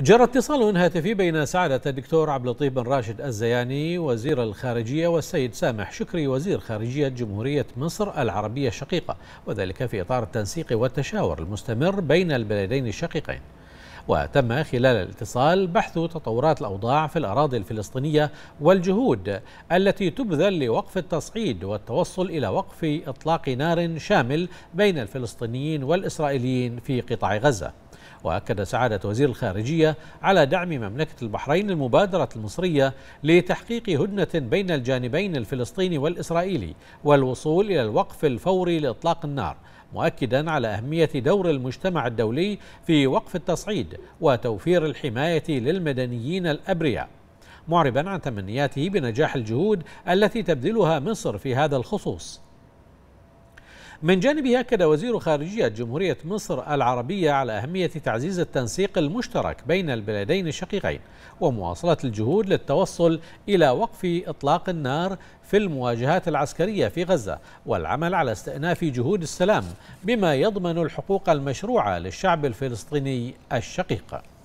جرى اتصال هاتفي بين سعادة الدكتور عبد اللطيف بن راشد الزياني وزير الخارجية والسيد سامح شكري وزير خارجية جمهورية مصر العربية الشقيقة وذلك في إطار التنسيق والتشاور المستمر بين البلدين الشقيقين وتم خلال الاتصال بحث تطورات الأوضاع في الأراضي الفلسطينية والجهود التي تبذل لوقف التصعيد والتوصل إلى وقف إطلاق نار شامل بين الفلسطينيين والإسرائيليين في قطاع غزة وأكد سعادة وزير الخارجية على دعم مملكة البحرين المبادرة المصرية لتحقيق هدنة بين الجانبين الفلسطيني والإسرائيلي والوصول إلى الوقف الفوري لإطلاق النار مؤكدا على أهمية دور المجتمع الدولي في وقف التصعيد وتوفير الحماية للمدنيين الأبرياء معربا عن تمنياته بنجاح الجهود التي تبذلها مصر في هذا الخصوص من جانبه أكد وزير خارجية جمهورية مصر العربية على أهمية تعزيز التنسيق المشترك بين البلدين الشقيقين ومواصلة الجهود للتوصل إلى وقف إطلاق النار في المواجهات العسكرية في غزة والعمل على استئناف جهود السلام بما يضمن الحقوق المشروعة للشعب الفلسطيني الشقيق